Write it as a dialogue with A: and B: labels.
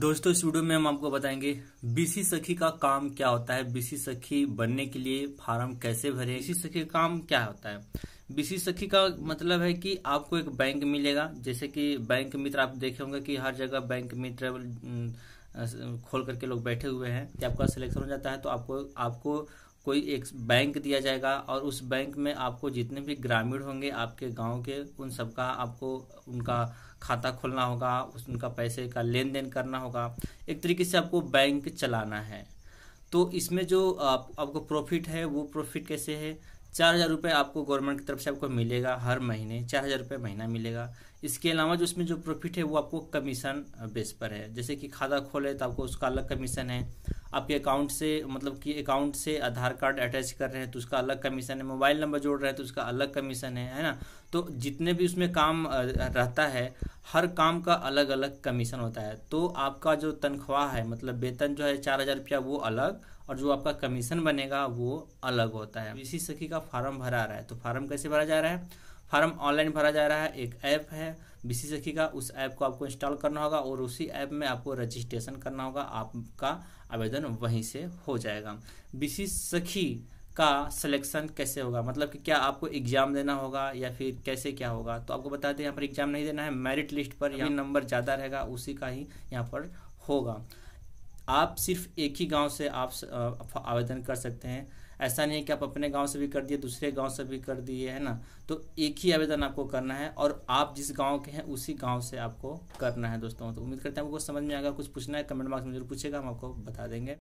A: दोस्तों इस वीडियो में हम आपको बताएंगे बीसी सखी का काम क्या होता है बीसी सखी बनने के लिए फार्म कैसे भरे बीसी सखी का काम क्या होता है बीसी सखी का मतलब है कि आपको एक बैंक मिलेगा जैसे कि बैंक मित्र आप देखे होंगे कि हर जगह बैंक मित्र खोल करके लोग बैठे हुए हैं कि आपका सिलेक्शन हो जाता है तो आपको आपको कोई एक बैंक दिया जाएगा और उस बैंक में आपको जितने भी ग्रामीण होंगे आपके गांव के उन सबका आपको उनका खाता खोलना होगा उस उनका पैसे का लेन देन करना होगा एक तरीके से आपको बैंक चलाना है तो इसमें जो आप, आपको प्रॉफिट है वो प्रॉफिट कैसे है चार हज़ार रुपये आपको गवर्नमेंट की तरफ से आपको मिलेगा हर महीने चार हज़ार रुपये महीना मिलेगा इसके अलावा जो उसमें जो प्रॉफिट है वो आपको कमीशन बेस पर है जैसे कि खाता खोले तो आपको उसका अलग कमीशन है आपके अकाउंट से मतलब कि अकाउंट से आधार कार्ड अटैच कर रहे हैं तो उसका अलग कमीशन है मोबाइल नंबर जोड़ रहे हैं तो उसका अलग कमीशन है है ना तो जितने भी उसमें काम रहता है हर काम का अलग अलग कमीशन होता है तो आपका जो तनख्वाह है मतलब वेतन जो है चार हज़ार रुपया वो अलग और जो आपका कमीशन बनेगा वो अलग होता है इसी सखी का फार्म भरा रहा है तो फार्म कैसे भरा जा रहा है फार्म ऑनलाइन भरा जा रहा है एक ऐप है सी सखी का उस ऐप को आपको इंस्टॉल करना होगा और उसी ऐप में आपको रजिस्ट्रेशन करना होगा आपका आवेदन वहीं से हो जाएगा सी सखी का सिलेक्शन कैसे होगा मतलब कि क्या आपको एग्जाम देना होगा या फिर कैसे क्या होगा तो आपको बता दें यहाँ पर एग्जाम नहीं देना है मेरिट लिस्ट पर यहाँ नंबर ज़्यादा रहेगा उसी का ही यहाँ पर होगा आप सिर्फ एक ही गांव से आप आवेदन कर सकते हैं ऐसा नहीं है कि आप अपने गांव से भी कर दिए दूसरे गांव से भी कर दिए है ना तो एक ही आवेदन आपको करना है और आप जिस गांव के हैं उसी गांव से आपको
B: करना है दोस्तों तो
A: उम्मीद करते हैं आपको समझ में आएगा कुछ पूछना है कमेंट बॉक्स में जरूर पूछेगा हम आपको बता देंगे